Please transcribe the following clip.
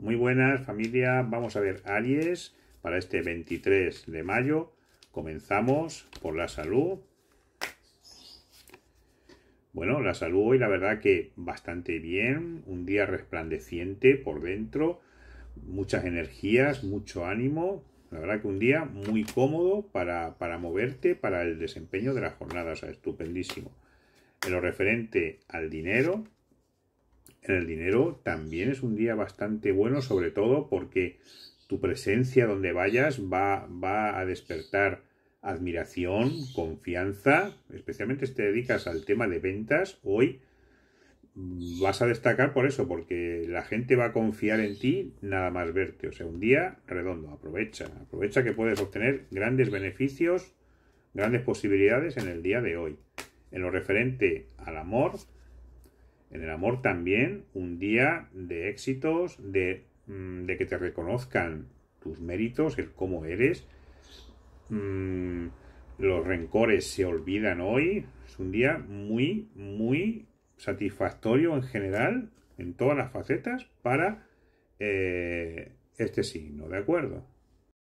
Muy buenas familia, vamos a ver Aries para este 23 de mayo. Comenzamos por la salud. Bueno, la salud hoy la verdad que bastante bien, un día resplandeciente por dentro, muchas energías, mucho ánimo. La verdad que un día muy cómodo para, para moverte, para el desempeño de la jornada, o estupendísimo. En lo referente al dinero, en el dinero también es un día bastante bueno, sobre todo porque tu presencia donde vayas va, va a despertar admiración, confianza, especialmente si te dedicas al tema de ventas, hoy vas a destacar por eso, porque la gente va a confiar en ti nada más verte. O sea, un día redondo, aprovecha, aprovecha que puedes obtener grandes beneficios, grandes posibilidades en el día de hoy. En lo referente al amor, en el amor también un día de éxitos, de, mm, que te reconozcan tus méritos, el cómo eres. Mm, los rencores se olvidan hoy. Es un día muy, muy satisfactorio en general, en todas las facetas, para eh, este signo, ¿de acuerdo?